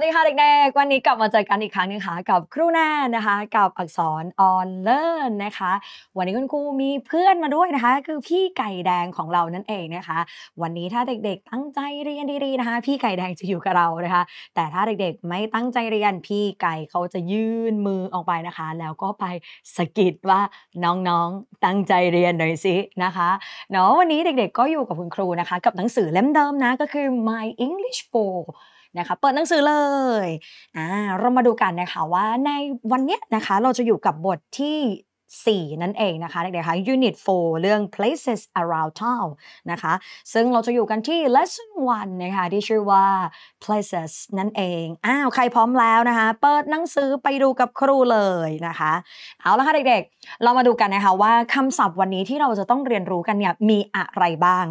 วัสดีค่ะเด็กๆวันนี้กลับมาเจอกันอีกครั้งนึงค่ะกับครูแน่นะคะกับอักษรออนเลิร์นนะคะวันนี้คุณครูมีเพื่อนมาด้วยนะคะ คือพี่ไก่แดงของเรานั่นเองนะคะ วันนี้ถ้าเด็กๆตั้งใจเรียนดีๆนะคะ พี่ไก่แดงจะอยู่กับเรานะคะ แต่ถ้าเด็กๆ ไม่ตั้งใจเรียนพี่ไก่เขาจะยื่นมือออกไปนะคะ แล้วก็ไปสกิดว่าน้องๆตั้งใจเรียนหน่อยสินะคะเนาะวันนี้เด็กๆ ก็อยู่กับคุณครูนะคะ กับหนังสือเล่มเดิมนะก็คือ My English for นะคะเปิดหนังสือเลยอ่าเรามาดูกันนะคะว่าในวันนี้นะคะเราจะอยู่กับบทที่4นั่นเองนะคะเด็กๆคะ Unit 4 เรื่อง places around town นะคะซึ่งเราจะอยู่กันที่ lesson 1นะคะที่ชื่อว่า places นั่นเองอ้าวใครพร้อมแล้วนะคะเปิดหนังสือไปดูกับครูเลยนะคะเอาละค่ะเด็กๆเรามาดูกันนะคะว่าคำศัพท์วันนี้ที่เราจะต้องเรียนรู้กันเนี่ยมีอะไรบ้าง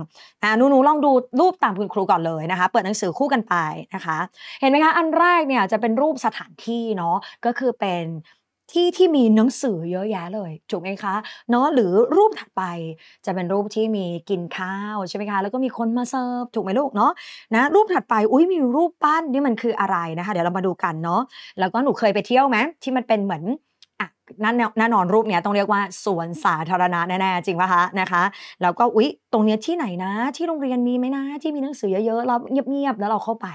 อ่าหนูๆลองดูรูปตามคุณครูก่อนเลยนะคะเปิดหนังสือคู่กันไปนะคะเห็นไหมคะอันแรกเนี่ยจะเป็นรูปสถานที่เนาะก็คือเป็นที่ที่มีหนังสือเยอะแยะเลยถูกไหมคะเนาะหรือรูปถัดไปจะเป็นรูปที่มีกินข้าวใช่ไหมคะแล้วก็มีคนมาเสิร์ฟถูกไหมลูกเนาะนะรูปถัดไปอุ้ยมีรูปปั้น นี่มันคืออะไรนะคะเดี๋ยวเรามาดูกันเนาะแล้วก็หนูเคยไปเที่ยวไหมที่มันเป็นเหมือนนั่นแน่นอนรูปเนี้ยต้องเรียกว่าสวนสาธารณะแน่ๆ จริงป่ะคะนะคะ แล้วก็อุ๊ย ตรงเนี้ยที่ไหนนะที่โรงเรียนมีไหมนะ ที่มีหนังสือเยอะๆเราเงียบๆแล้วเราเข้าไป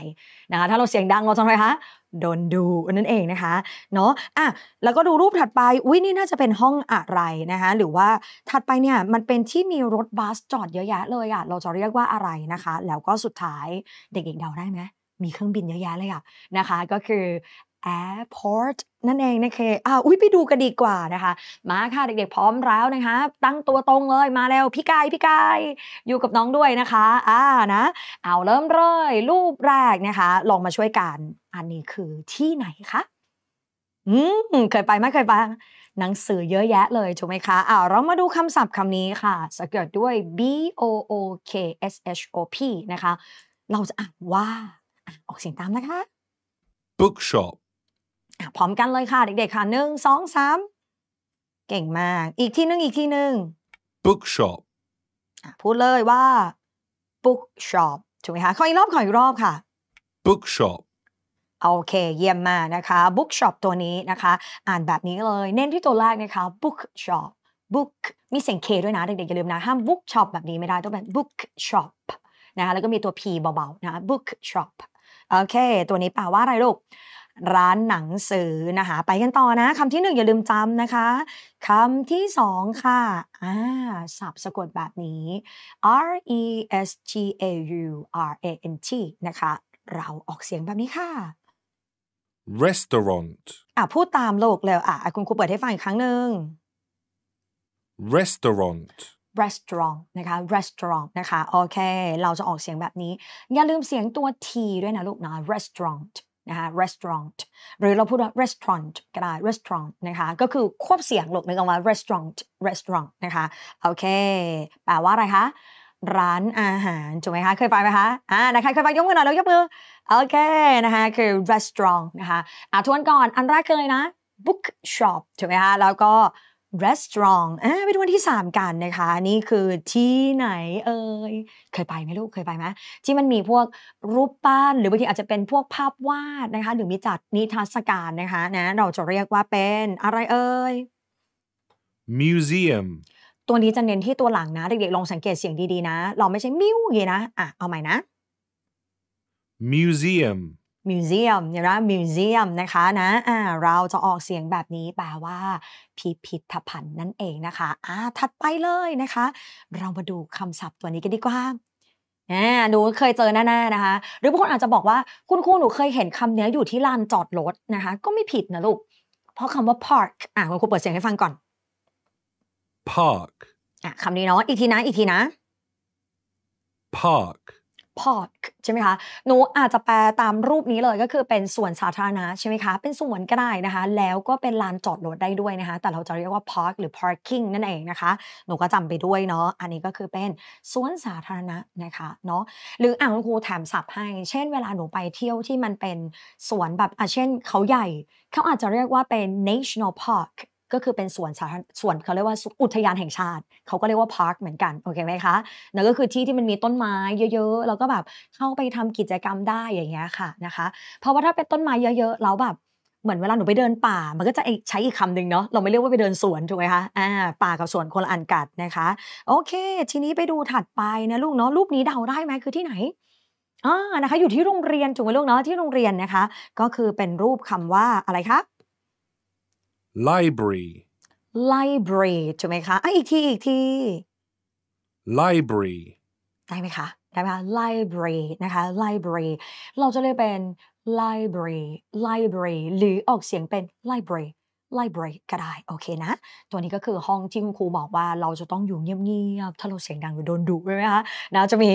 นะคะ ถ้าเราเสียงดังเราจะอะไงคะโดนดูนั่นเองนะคะเนาะอ่ะแล้วก็ดูรูปถัดไปอุ้ยนี่น่าจะเป็นห้องอะไรนะคะ หรือว่าถัดไปเนี่ยมันเป็นที่มีรถบัสจอดเยอะแยะเลยอะ่ะเราจะเรียกว่าอะไรนะคะ แล้วก็สุดท้ายเด็กๆเดาได้ไหมมีเครื่องบินเยอะแยะเลยอ่ะนะคะ ก็คือ Airport นั่นเองนะคะอ่าอุ้ยไปดูกันดีกว่านะคะ มาค่ะเด็กๆ พร้อมแล้วนะคะ ตั้งตัวตรงเลยมาแล้วพี่กายพี่กายอยู่กับน้องด้วยนะคะอ่านะเอาเริ่มเลยรูปแรกนะคะ ลองมาช่วยกันอันนี้คือที่ไหนคะอืมเคยไปไหมเคยไปหนังสือเยอะแยะเลย ถูกไหมคะอ่าเรามาดูคำศัพท์คำนี้ค่ะสะกดด้วย b o o k s h o p นะคะเราจะอ่านว่าออกเสียงตามนะคะ bookshop พร้อมกันเลยค่ะเด็กๆค่ะหนึ่งสองสามเก่งมาก อีกที่หนึ่งอีกที่หนึ่ง bookshop พูดเลยว่า bookshop ถูกไหมคะขออีกรอบขออีกรอบค่ะ bookshop โอเค เยี่ยมมากนะคะ bookshop ตัวนี้นะคะ อ่านแบบนี้เลย เน้นที่ตัวแรกนะคะ bookshop book มีเสียงเคด้วยนะเด็กๆอย่าลืมนะห้าม bookshop แบบนี้ไม่ได้ต้องเป็น bookshop นะคะแล้วก็มีตัว p เบาๆนะ bookshop โอเค ตัวนี้แปลว่าอะไรลูกร้านหนังสือนะคะไปกันต่อนะคำที่หนึ่งอย่าลืมจำนะคะคำที่สองค่ะ อ่าสับสะกดแบบนี้ R E S T A U R A N T นะคะ เราออกเสียงแบบนี้ค่ะ restaurant อ่ะพูดตามโลกแล้วอ่ะคุณครูเปิดให้ฟังอีกครั้งหนึ่ง restaurant restaurant นะคะ restaurant นะคะโอเคเราจะออกเสียงแบบนี้ อย่าลืมเสียงตัว t ด้วยนะ ลูกนะ restaurant นะคะ restaurant หรือเราพูดว่า restaurant ก็ได้ restaurant นะคะก็คือควบเสียงหลกนึกออกมา restaurant restaurant นะคะโอเค แปลว่าอะไรคะร้านอาหารถูกไหมคะเคยไปไหมคะอ่านะคะเคยไปยกมือหน่อยแล้วยกมือ โอเคนะคะคือ restaurant นะคะอ่ะทวนก่อนอันแรกเลยนะ bookshop ถูกไหมคะ แล้วก็ restaurant อไปดูวันที่ 3 กันนะคะนี่คือที่ไหนเอ่ยเคยไปไหมลูกเคยไปไหมที่มันมีพวกรูปปั้นหรือบางทีอาจจะเป็นพวกภาพวาดนะคะหรือมีจัดนิทรรศการนะคะนะเราจะเรียกว่าเป็นอะไรเอ่ย museum ตัวนี้จะเน้นที่ตัวหลังนะเด็กๆลองสังเกตเสียงดีๆนะ เราไม่ใช่มิวอย่างนี้นะอ่ะเอาใหม่นะ museum มิวเซียมนะมิวเซียมนะคะนะอ่า เราจะออกเสียงแบบนี้แปลว่าพิพิธภัณฑ์นั่นเองนะคะ อ่าถัดไปเลยนะคะ เรามาดูคำศัพท์ตัวนี้กันดีกว่าอ่าหนูเคยเจอแน่ๆนะคะ หรือบางคนอาจจะบอกว่าคุณครูหนูเคยเห็นคำนี้อยู่ที่ลานจอดรถนะคะ ก็ไม่ผิดนะลูก เพราะคำว่า park อ่าคุณครูเปิดเสียงให้ฟังก่อน park อ่ะคำนี้เนาะอีกทีนะอีกทีนะ park พอร์ใช่ไหมคะ หนูอาจจะแปลตามรูปนี้เลยก็คือเป็นส่วนสาธารณะใช่ไหมคะ เป็นส่วนก็ได้นะคะ แล้วก็เป็นลานจอดรถได้ด้วยนะคะ แต่เราจะเรียกว่าพาร์หรือ parking นั่นเองนะคะ หนูก็จำไปด้วยเนาะ อันนี้ก็คือเป็นสวนสาธารณะนะคะเนาะ หรืออ่างครูแถมศัพท์ให้ เช่นเวลาหนูไปเที่ยวที่มันเป็นสวนแบบอ่ะ เช่นเขาใหญ่ เขาอาจจะเรียกว่าเป็น national park ก็คือเป็นสวนสาสวนเขาเรียกว่า อุทยานแห่งชาติ เขาก็เรียกว่าพาร์คเหมือนกันโอเคไหมคะนล่วก็คือที่ที่มันมีต้นไม้เยอะๆแล้วก็แบบเข้าไปทำกิจกรรมได้อย่างเงี้ยค่ะนะคะ เพราะว่าถ้าเป็นต้นไม้เยอะ ๆ เราแบบเหมือนเวลาหนูไปเดินป่า มันก็จะใช้อีกคำหนึ่งเนาะเราไม่เรียกว่าไปเดินสวนถูกไหมคะอ่าป่ากับสวนคนละอันกัดนะคะ โอเค ทีนี้ไปดูถัดไปนะลูกเนาะรูปนี้เดาได้ไหมคือที่ไหนอ่านะคะ อยู่ที่โรงเรียนถูกไหมลูกเนาะที่โรงเรียนนะคะ ก็คือเป็นรูปคำว่าอะไรคะ library library ถูกไหมคะ อ่ะ อีกที อีกที library ได้ไหมคะ ได้ไหมคะ library นะคะ library เราจะเรียกเป็น library library หรือออกเสียงเป็น library library ก็ได้ โอเคนะ ตัวนี้ก็คือห้องที่คุณครูบอกว่าเราจะต้องอยู่เงียบๆ ถ้าเราเสียงดังหรือโดนดุใช่ไหมคะนะจะมี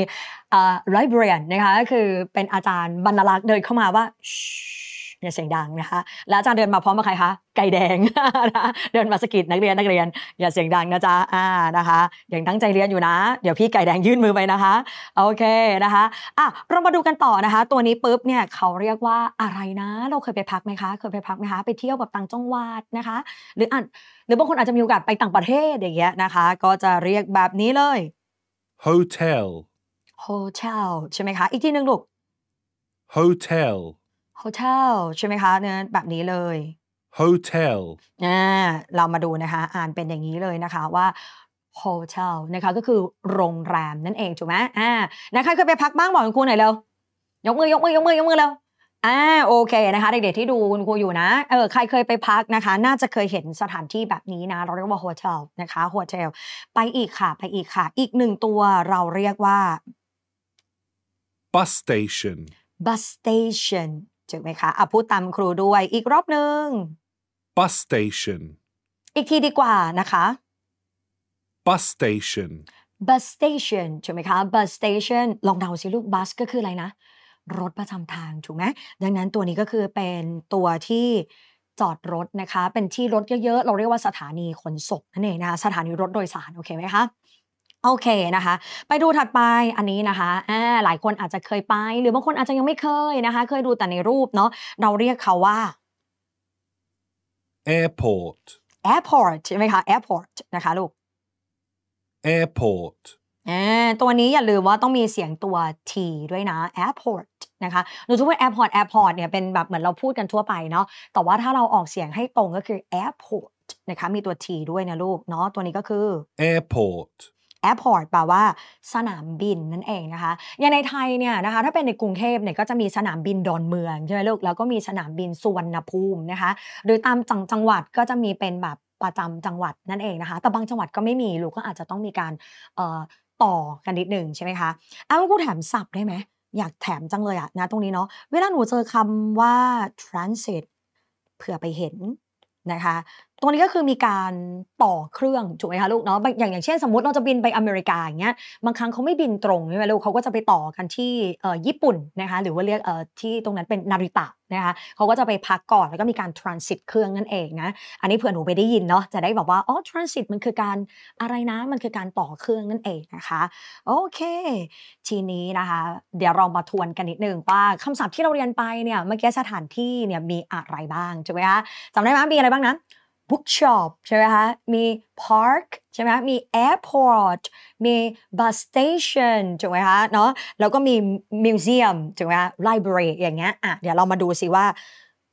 librarian นะคะก็คือเป็นอาจารย์บรรลักษ์ เดินเข้ามาว่าอย่าเสียงดังนะคะ แล้วอาจารย์เดินมาพร้อมกับใครคะ ไก่แดงเดินมาสกิดนักเรียนนักเรียน อย่าเสียงดังนะจ๊ะอ่านะคะ อย่างตั้งใจเรียนอยู่นะ เดี๋ยวพี่ไก่แดงยื่นมือไปนะคะ โอเคนะคะอ่ะเรามาดูกันต่อนะคะ ตัวนี้ปุ๊บเนี่ยเขาเรียกว่าอะไรนะ เราเคยไปพักไหมคะ เคยไปพักไหมคะ ไปเที่ยวแบบต่างจังหวัดนะคะ หรืออ่ะหรือบางคนอาจจะมีโอกาสไปต่างประเทศอย่างเงี้ยนะคะ ก็จะเรียกแบบนี้เลย hotel hotel ใช่ไหมคะ อีกทีหนึ่งลูก hotel hotel ใช่ไหมคะเนื้อแบบนี้เลย hotel อ่าเรามาดูนะคะ อ่านเป็นอย่างนี้เลยนะคะว่า hotel นะคะก็คือโรงแรมนั่นเองถูกไหมอ่านะคะเคยไปพักบ้างบอกคุณครูหน่อยเร็วยกมือยกมือยกมือยกมือเร็วอ่าโอเคนะคะเด็กๆที่ดูคุณครูอยู่นะเออใครเคยไปพักนะคะ น่าจะเคยเห็นสถานที่แบบนี้นะ เราเรียกว่าโฮเทลนะคะโฮเทลไปอีกค่ะไปอีกค่ะ อีกหนึ่งตัวเราเรียกว่า bus station bus station จูกไหมคะ อ่ะพูดตามครูด้วยอีกรอบหนึ่ง bus station อีกทีดีกว่านะคะ bus station bus station ถูกไหมคะ bus station ลองเดาสิ ลูก bus ก็คืออะไรนะ รถประจำทางถูกไหมดังนั้นตัวนี้ก็คือเป็นตัวที่จอดรถนะคะ เป็นที่รถเยอะๆ เราเรียกว่าสถานีขนส่งนั่นเองนะคะสถานีรถโดยสาร โอเคไหมคะโอเคนะคะ ไปดูถัดไป อันนี้นะคะหลายคนอาจจะเคยไป หรือบางคนอาจจะยังไม่เคยนะคะเคยดูแต่ในรูปเนาะเราเรียกเขาว่า airport airport ใช่ไหมคะ airport นะคะลูก airport ตัวนี้อย่าลืมว่าต้องมีเสียงตัว t ด้วยนะ airport นะคะหนูจะพูด airport airport เนี่ยเป็นแบบเหมือนเราพูดกันทั่วไปเนาะแต่ว่าถ้าเราออกเสียงให้ตรงก็คือ airport นะคะมีตัว t ด้วยนะลูกเนาะตัวนี้ก็คือ airport ร์พอร์ตแปลว่าสนามบินนั่นเองนะคะอย่างในไทย เนี่ยนะคะถ้าเป็นในกรุงเทพเนี่ยก็จะมีสนามบินดอนเมืองใช่ไหมลูกแล้วก็มีสนามบินสุวรรณภูมินะคะหรือตามจังหวัดก็จะมีเป็นแบบประจำจังหวัดนั่นเองนะคะแต่บางจังหวัดก็ไม่มีลูกก็อาจจะต้องมีการต่อกันนิดหนึ่งใช่ไหมคะเอาาปกูแถมศัพท์ได้ไหมอยากแถมจังเลยอะนะตรงนี้เนาะเวลาหนูเจอคำว่า transit เผื่อไปเห็นนะคะตรงนี้ก็คือมีการต่อเครื่องถูกไหมคะลูกเนาะ อย่างอย่างเช่นสมมติเราจะบินไปอเมริกาอย่างเงี้ย บางครั้งเขาไม่บินตรงใช่ไหมลูกเขาก็จะไปต่อกันที่ญี่ปุ่นนะคะ หรือว่าเรียกที่ตรงนั้นเป็นนาริตะนะคะเขาก็จะไปพักก่อน แล้วก็มีการทรานสิตเครื่องนั่นเองนะ อันนี้เผื่อหนูไปได้ยินเนาะ จะได้บอกว่าอ๋อทรานสิตมันคือการอะไรนะ มันคือการต่อเครื่องนั่นเองนะคะ โอเค ทีนี้นะคะ เดี๋ยวเรามาทวนกันนิดนึงว่าคำศัพท์ที่เราเรียนไปเนี่ย เมื่อกี้สถานที่เนี่ยมีอะไรบ้างใช่ไหมคะจำได้ไหมมีอะไรบ้างนะ bookshop ใช่ไหมคะ มี park ใช่ไหมมี airport มี bus station ถูกไหมคะ เนาะแล้วก็มี museum ถูกไหมคะ library อย่างเงี้ยอ่ะเดี๋ยวเรามาดูสิว่า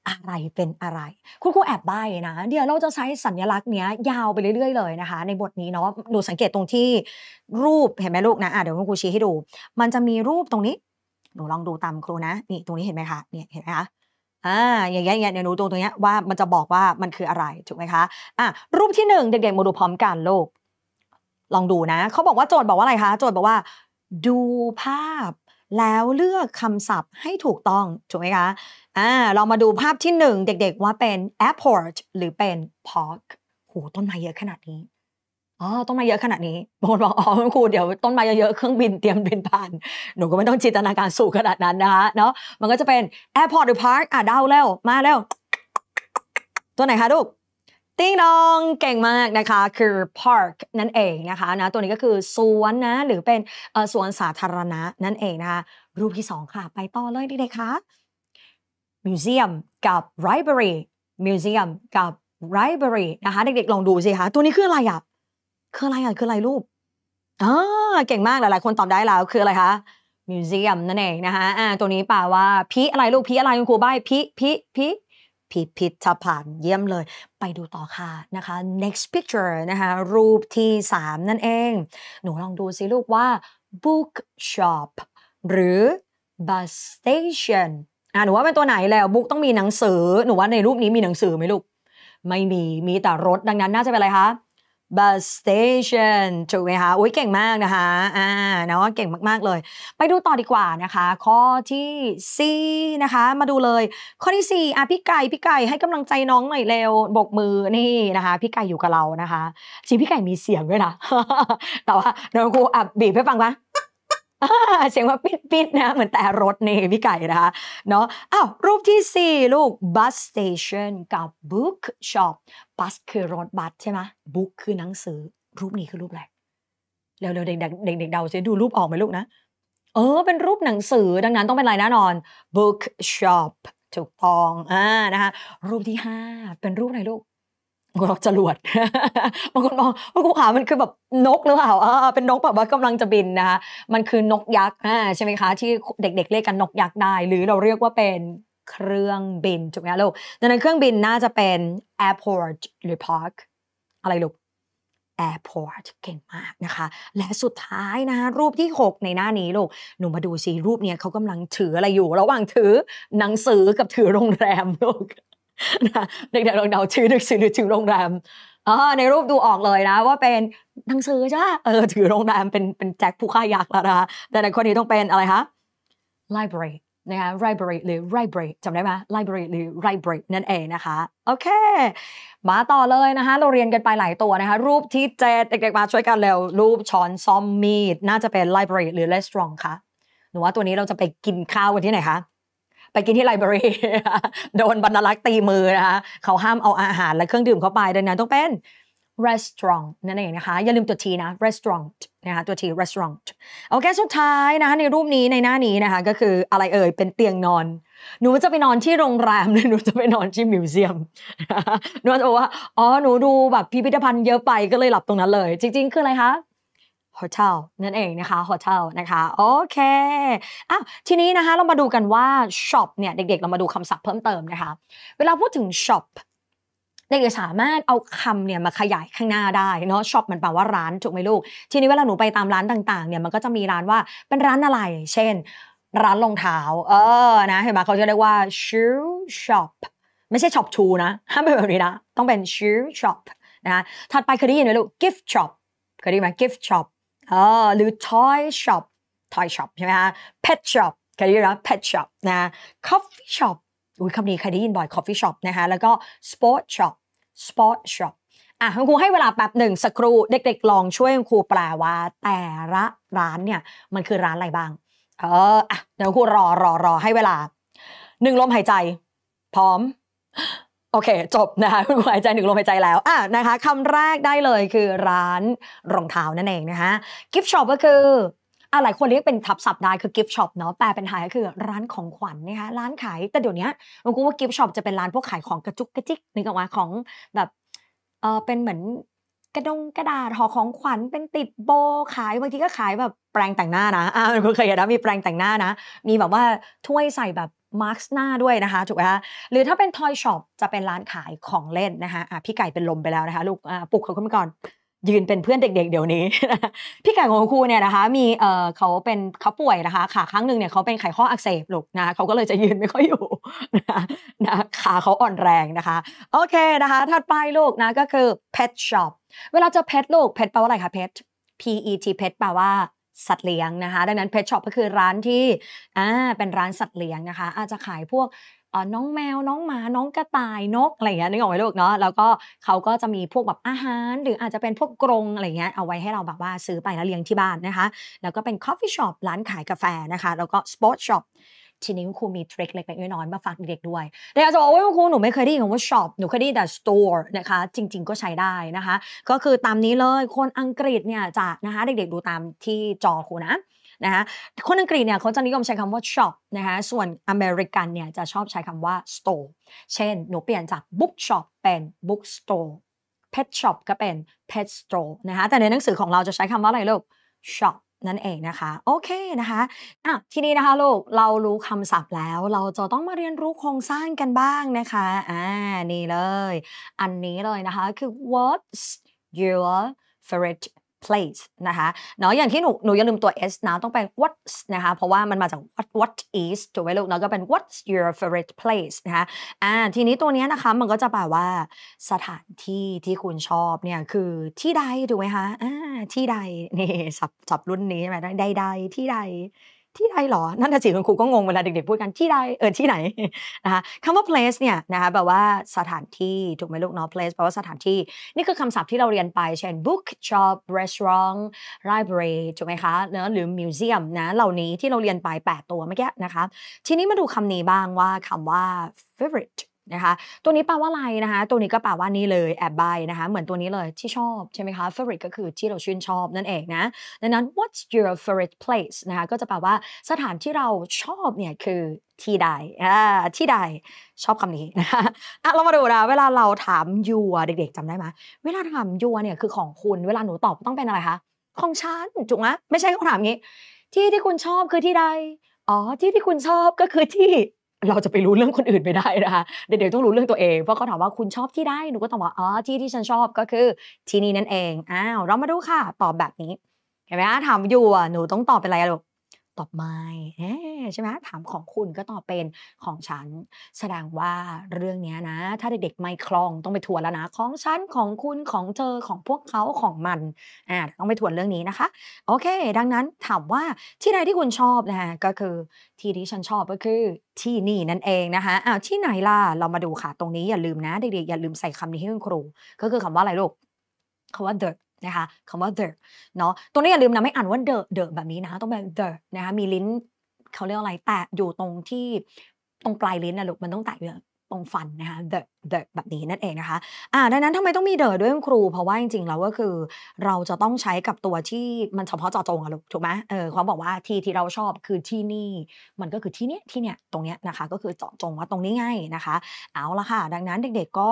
อะไรเป็นอะไรคุณครูแอบใบนะ เดี๋ยวเราจะใช้สัญลักษณ์เนี้ยยาวไปเรื่อยๆเลยนะคะ ในบทนี้เนาะดูสังเกตตรงที่รูปเห็นไหมลูกนะอ่ะเดี๋ยวคุณครูชี้ให้ดู มันจะมีรูปตรงนี้หนูลองดูตามครูนะนี่ตรงนี้เห็นไหมคะเนี่ยเห็นไหมคะอ่าอย่างเงี้ยอย่างเงี้ยเียหนูตรงตรงเนี้ยว่ามันจะบอกว่ามันคืออะไรถูกไหมคะอ่ะรูปที่หนึ่งเด็กๆมาดูพร้อมกันโลกลองดูนะ เขาบอกว่าโจทย์บอกว่าอะไรคะ โจทย์บอกว่า ดูภาพแล้วเลือกคำศัพท์ให้ถูกต้อง ถูกไหมคะอ่าเรามาดูภาพที่หนึ่งเด็กๆว่าเป็น airport หรือเป็น park โหต้นไม้เยอะขนาดนี้อ๋อต้นไม้เยอะขนาดนี้บางคนบอกอ๋อคุณครูเดี๋ยวต้นไม้เยอะๆเครื่องบินเตรียมบินผ่าน หนูก็ไม่ต้องจินตนาการสูงขนาดนั้นนะคะเนาะ มันก็จะเป็นแร์พอร์ตหรือพาร์คอ่ะดาวแล้วมาแล้วตัวไหนคะลูก ติ้งดอง เก่งมากนะคะ คือ park นั่นเองนะคะนะตัวนี้ก็คือสวนนะ หรือเป็นสวนสาธารณะนั่นเองนะคะ รูปที่ 2 ค่ะไปต่อเลยดีเลยค่ะ museum กับ library museum กับ library นะคะเด็กๆลองดูสิคะตัวนี้คืออะไรอ่ะคืออะไรอ่ะคืออะไรรูปอ่า เก่งมากหลายๆ คนตอบได้แล้วคืออะไรคะมิวเซียมนั่นเองนะคะอ่าตัวนี้ป่าว่าพิอะไรลูกพิอะไรคุณครูใบพิ พิ พิ พิพิธภัณฑ์เยี่ยมเลย ไปดูต่อค่ะนะคะ next picture นะคะรูปที่3นั่นเอง หนูลองดูสิลูกว่า book shop หรือ bus station อ่ะหนูว่าเป็นตัวไหนแล้ว book ต้องมีหนังสือ หนูว่าในรูปนี้มีหนังสือไหมลูกไม่มีมีแต่รถดังนั้น น่าจะเป็นอะไรคะ bus station ถูกไหมคะอุ้ยเก่งมากนะคะ อ่า เนาะเก่งมากๆเลย ไปดูต่อดีกว่านะคะ ข้อที่4นะคะ มาดูเลย ข้อที่ 4อ่ะพี่ไก่ พี่ไก่ให้กำลังใจน้องหน่อยเร็ว บกมือ นี่นะคะ พี่ไก่อยู่กับเรานะคะจริงพี่ไก่มีเสียงด้วยนะ แต่ว่าน้องครูอ่ะบีบให้ฟังปะเสียงว่าปิดปิดนะ เหมือนแต่รถนี่พี่ไก่นะคะ เนาะอ้าว รูปที่4ลูก bus station กับ book shop บัสคือรถบัสใช่ไหมบุ๊กคือหนังสือ รูปนี้คือรูปอะไรเร็วๆเด็กๆเด็กๆเดาซิดูรูปออกไหมลูกนะเออเป็นรูปหนังสือดังนั้นต้องเป็นอะไรแน่นอน bookshop ถูกต้องอ่านะคะรูปที่ห้าเป็นรูปอะไรลูกกูจรวดบางคนบอกว่ากูขา มันคือแบบนกหรือเปล่าอ่าเป็นนกแบบว่ากำลังจะบินนะคะมันคือนกยักษ์ใช่ไหมคะที่เด็กๆเรียกกันนกยักษ์ได้ หรือเราเรียกว่าเป็นเครื่องบินถูกไหมลูกดังนั้นเครื่องบินน่าจะเป็น airport หรือ park อะไรลูก airport เก่งมากนะคะ และสุดท้ายนะ รูปที่ 6 ในหน้านี้ลูก หนูมาดูสิรูปเนี้ยเขากำลังถืออะไรอยู่ ระหว่างถือหนังสือกับถือโรงแรมลูกนะเด็กๆลองเดาชื่อหนังสือหรือถือโรงแรมอ่าในรูปดูออกเลยนะ ว่าเป็นหนังสือจ้าเออถือโรงแรมเป็นเป็นแจ็คผู้ค่ายากแล้วนะคะ แต่ในคนนี้ต้องเป็นอะไรคะ library นะคะ library หรือ library จำได้ไหม library หรือ library นั่นเองนะคะ โอเค มาต่อเลยนะคะเราเรียนกันไปหลายตัวนะคะรูปที่เจ็ดเด็กๆ มาช่วยกันเร็วรูปช้อนซ้อมมีด น่าจะเป็น library หรือ restaurant คะหนูว่าตัวนี้เราจะไปกินข้าวกันที่ไหนคะ ไปกินที่ไลบรารีโดนบรรลักษ์ตีมือนะคะ เขาห้ามเอาอาหารและเครื่องดื่มเข้าไป ดังนั้นต้องเป็น restaurant นั่นเองนะคะอย่าลืมตัวทีนะ restaurant นะคะตัวที restaurant โอเค สุดท้ายนะคะ ในรูปนี้ในหน้านี้นะคะก็คือ อะไรเอ่ย เป็นเตียงนอน หนูจะไปนอนที่โรงแรมหรือหนูจะไปนอนที่มิวเซียม หนูจะบอกว่า อ๋อ หนูดูแบบพิพิธภัณฑ์เยอะไปก็เลยหลับตรงนั้นเลย จริง ๆ คืออะไรคะโฮเทลนั่นเองนะคะโฮเทลนะคะโอเคอ่ะทีนี้นะคะเรามาดูกันว่าช็อปเนี่ยเด็กๆ เรามาดูคำศัพท์เพิ่มเติมนะคะ เวลาพูดถึงช็อปเด็กสามารถเอาคำเนี่ยมาขยายข้างหน้าได้เนาะช็อปมันแปลว่าร้านถูกไหมลูก ทีนี้เวลาหนูไปตามร้านต่างๆเนี่ยมันก็จะมีร้านว่าเป็นร้านอะไร เช่น ร้านรองเท้าเออนะเห็นไหมเขาจะเรียกว่า shoe shop ไม่ใช่ช็อปชูนะห้ามเป็นแบบนี้นะต้องเป็น shoe shop นะถัดไปเคยได้ยินไหมลูก gift shop เคยได้ยินไหม gift shop เออหรือ toy shop toy shop ใช่ไหมคะ pet shop เคยได้ยินไหม pet shop นะ coffee shop อุ้ยคำนี้ใครได้ยินบ่อย coffee shop นะคะแล้วก็ sport shop sport shop อ่ะคุณครูให้เวลาแป๊บหนึ่งสักครู่เด็กๆลองช่วยคุณครูแปลว่า แต่ละร้านเนี่ยมันคือร้านอะไรบ้าง เอออ่ะเดี๋ยวครูรอรอรอให้เวลาหนึ่งลมหายใจ พร้อมโอเค จบนะคะคุณครูหายใจหนึ่งลมหายใจแล้วอ่ะนะคะคำแรกได้เลยคือร้านรองเท้านั่นเองนะคะกิฟช็อปก็คืออะไรคนเรียกเป็นทับศัพท์ได้คือกิฟต์ช็อปเนาะแปลเป็นไทยก็คือร้านของขวัญนนะคะร้านขายแต่เดี๋ยวนี้มันกูว่ากิฟต์ช็อปจะเป็นร้านพวกขายของกระจุกกระจิกนึกออกมาของแบบเออเป็นเหมือนกระดงกระดาษห่อของขวัญ เป็นติดโบขายบางทีก็ขายแบบแปรงแต่งหน้านะอ่าคุณเคยเห็นะมีแปรงแต่งหน้านะมีแบบว่าถ้วยใส่แบบมาร์กหน้าด้วยนะคะถูกไหมคะ หรือถ้าเป็นทอยช็อปจะเป็นร้านขายของเล่นนะคะอ่าพี่ไก่เป็นลมไปแล้วนะคะลูกอ่าปลุกเขาขึ้นมาก่อนยืนเป็นเพื่อนเด็ก ๆ เดี๋ยวนี้ พี่ไก่ของครูเนี่ยนะคะ มีเออเขาเป็นเขาป่วยนะคะขาครั้งหนึ่งเนี่ยเขาเป็นไขข้ออักเสบลูกนะเขาก็เลยจะยืนไม่ค่อยอยู่นะ ขาเขาอ่อนแรงนะคะโอเคนะคะ ถัดไปลูกนะก็คือ pet shop เวลาจะ pet ลูก pet แปลว่าอะไรคะ pet P E T pet แปลว่าสัตว์เลี้ยงนะคะดังนั้น pet shop ก็คือร้านที่ อ่าเป็นร้านสัตว์เลี้ยงนะคะ อาจจะขายพวกน้องแมวน้องหมาน้องกระต่ายนก อะไรเงี้ยนึกออกไหมลูกเนาะแล้วก็เขาก็จะมีพวกแบบอาหาร หรืออาจจะเป็นพวกกรงอะไรเงี้ยเอาไว้ให้เราแบบว่าซื้อไปแล้วเลี้ยงที่บ้านนะคะ แล้วก็เป็นคอฟฟี่ช็อปร้านขายกาแฟนะคะ แล้วก็สปอตช็อปทีนี้คุณครูมีทริคเล็กๆน้อยๆมาฝากเด็กๆด้วยเด็กอาจจะบอกว่าคุณครูหนูไม่เคยได้ยินคำว่าช็อปหนูเคยได้แต่สโตร์นะคะจริง ๆก็ใช้ได้นะคะ ก็คือตามนี้เลยคนอังกฤษเนี่ยจะนะคะเด็กๆดูตามที่จอครูนะนะคะ คนอังกฤษเนี่ยเขาจะนิยมใช้คำว่า shop นะคะ ส่วนอเมริกันเนี่ย จะชอบใช้คำว่า store เช่น หนูเปลี่ยนจาก bookshop เป็น bookstore pet shop ก็เป็น pet store นะคะ แต่ในหนังสือของเราจะใช้คำว่าอะไรลูก shop นั่นเองนะคะ โอเคนะคะอ่ะทีนี้นะคะลูก เรารู้คำศัพท์แล้ว เราจะต้องมาเรียนรู้โครงสร้างกันบ้างนะคะอ่านี่เลย อันนี้เลยนะคะ คือ what's your favorite place นะคะเนาะอย่างที่หนูหนูยังลืมตัว s นะต้องไป what นะคะ เพราะว่ามันมาจาก what what is ถูกไหมลูกเนาะก็เป็น what's your favorite place นะคะอ่าทีนี้ตัวนี้นะคะมันก็จะแปลว่าสถานที่ที่คุณชอบเนี่ยคือที่ใดถูกไหมคะอ่าที่ใดนี่สับสับรุ่นนี้ใช่ไหมได้ใดที่ใดที่ใดหรอ นั่นน่ะสิคุณครูก็งงเวลาเด็กๆ พูดกัน ที่ใดเออที่ไหนนะคะคำว่า place เนี่ยนะคะ แบบว่าสถานที่ถูกไหมลูกเนาะ place แปลว่าสถานที่ นี่คือคำศัพท์ที่เราเรียนไป เช่น book shop restaurant library ถูกไหมคะ เนอะหรือ museum นะ เหล่านี้ที่เราเรียนไป 8 ตัวเมื่อกี้นะคะ ทีนี้มาดูคำนี้บ้างว่าคำว่า favorite นะคะตัวนี้แปลว่าอะไรนะคะ ตัวนี้ก็แปลว่านี่เลย แอบใบนะคะ เหมือนตัวนี้เลยที่ชอบใช่ไหมคะ favorite ก็คือที่เราชื่นชอบนั่นเองนะดังนั้น what's your favorite place นะคะก็จะแปลว่าสถานที่เราชอบเนี่ยคือที่ใดที่ใดชอบคำนี้นะคะอ่ะเรามาดูนะ เวลาเราถามยัวเด็กๆจำได้ไหมเวลาถามยัวเนี่ยคือของคุณเวลาหนูตอบต้องเป็นอะไรคะ ของฉันจุกนะไม่ใช่คำถามงี้ ที่ที่คุณชอบคือที่ใดอ๋อที่ที่คุณชอบก็คือที่เราจะไปรู้เรื่องคนอื่นไม่ได้นะคะ เดี๋ยวต้องรู้เรื่องตัวเอง เพราะเขาถามว่าคุณชอบที่ได้ หนูก็ตอบว่าอ๋อ ที่ที่ฉันชอบก็คือที่นี่นั่นเอง อ้าว เรามาดูค่ะ ตอบแบบนี้ เห็นไหมคะถามอยู่อ่ะหนูต้องตอบเป็นอะไรลูกตอบไม่ใช่ไหมถามของคุณก็ตอบเป็นของฉันแสดงว่าเรื่องนี้นะ ถ้าเด็กๆไม่คลองต้องไปทวนแล้วนะ ของฉัน ของคุณของเธอ ของพวกเขาของมันอ่าต้องไปทวนเรื่องนี้นะคะโอเค ดังนั้นถามว่าที่ใดที่คุณชอบนะคะก็คือที่ที่ฉันชอบก็คือที่นี่ นั่นเองนะคะอ้าวที่ไหนล่ะเรามาดูค่ะตรงนี้ อย่าลืมนะ เด็กๆอย่าลืมใส่คำนี้ให้คุณครู ก็คือคำว่าอะไรลูกคำว่า the นะคะคำว่า the เนาะตรงนี้อย่าลืมนะไม่อ่านว่า the the แบบนี้นะคะ ต้องเป็น the นะคะ มีลิ้นเขาเรียกอะไร แตะอยู่ตรงที่ตรงปลายลิ้นนะลูก มันต้องแตะอยู่งฟันนะคะ the the แบบนี้นั่นเองนะคะอ่าดังนั้นทำไมต้องมี the ด้วยครู เพราะว่าจริงๆ แล้วก็คือเราจะต้องใช้กับตัวที่มันเฉพาะเจาะจงอะลูกถูกไหมเออความบอกว่าที่ที่เราชอบคือที่นี่ มันก็คือที่เนี้ยที่เนี้ยตรงเนี้ยนะคะ ก็คือเจาะจงว่าตรงนี้ไงนะคะ เอาละค่ะ ดังนั้นเด็กๆก็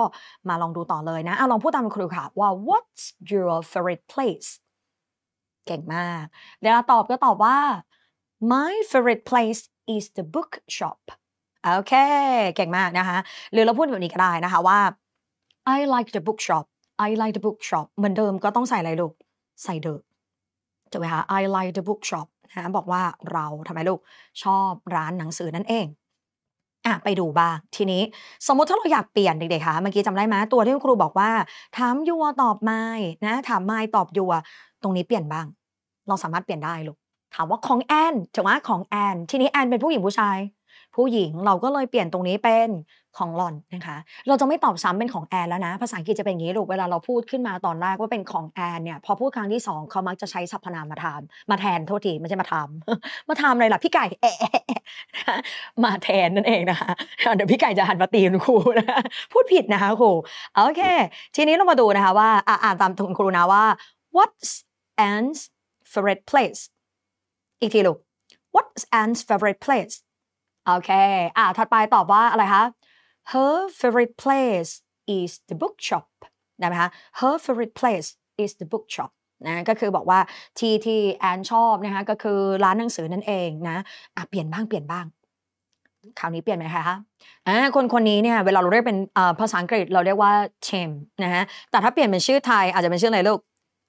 มาลองดูต่อเลยนะอาลองพูดตามครูค่ะว่า what's your favorite place เก่งมากเดีวราตอบก็ตอบว่า my favorite place is the bookshop โอเค เก่งมากนะคะหรือเราพูดแบบนี้ก็ได้นะคะว่า I like the bookshop I like the bookshop เหมือนเดิมก็ต้องใส่อะไรลูก ใส่เดอะถูกไหมคะ I like the bookshop นะบอกว่าเราทำไมลูก ชอบร้านหนังสือนั่นเองอ่ะไปดูบ้าง ทีนี้สมมติถ้าเราอยากเปลี่ยนเด็กๆคะ เมื่อกี้จำได้ไหมตัวที่คครูบอกว่าถามยัวตอบไม่นะถามไม่ตอบยัวตรงนี้เปลี่ยนบ้าง เราสามารถเปลี่ยนได้ลูกถามว่าของแอนถูกไหมของแอนทีนี้แอน เป็นผู้หญิงผู้ชายผู้หญิงเราก็เลยเปลี่ยนตรงนี้เป็นของหล่อนนะคะ เราจะไม่ตอบซ้ำเป็นของแอนแล้วนะภาษาอังกฤษจะเป็นอย่างนี้ลูกเวลาเราพูดขึ้นมาตอนแรกว่าเป็นของแอนเนี่ยพอพูดครั้งที่สองเขามักจะใช้สรรพนามมาทำมาแทนโทษทีไม่ใช่มาทำมาทำอะไรล่ะพี่ไก่แอะมาแทนนั่นเองนะคะเดี๋ยวพี่ไก่จะหันมาตีคุณครูนะพูดผิดนะคะครูโอเคทีนี้เรามาดูนะคะว่าอ่านตามทุนครูนะว่า what's Anne's favorite place อีกทีลูก what's Anne's favorite place โอเคอ่ะถัดไปตอบว่า อะไรคะ her favorite place is the bookshop ได้ไหมคะ her favorite place is the bookshop นะ ก็คือบอกว่า ที่ที่แอนชอบนะคะ ก็คือร้านหนังสือนั่นเองนะอ่ะเปลี่ยนบ้างเปลี่ยนบ้าง คราวนี้เปลี่ยนไหมคะอ่าคนคนนี้เนี่ยเวลาเราเรียกเป็นภาษาอังกฤษ เราเรียกว่า Tim นะฮะ แต่ถ้าเปลี่ยนเป็นชื่อไทยอาจจะเป็นชื่ออะไรลูก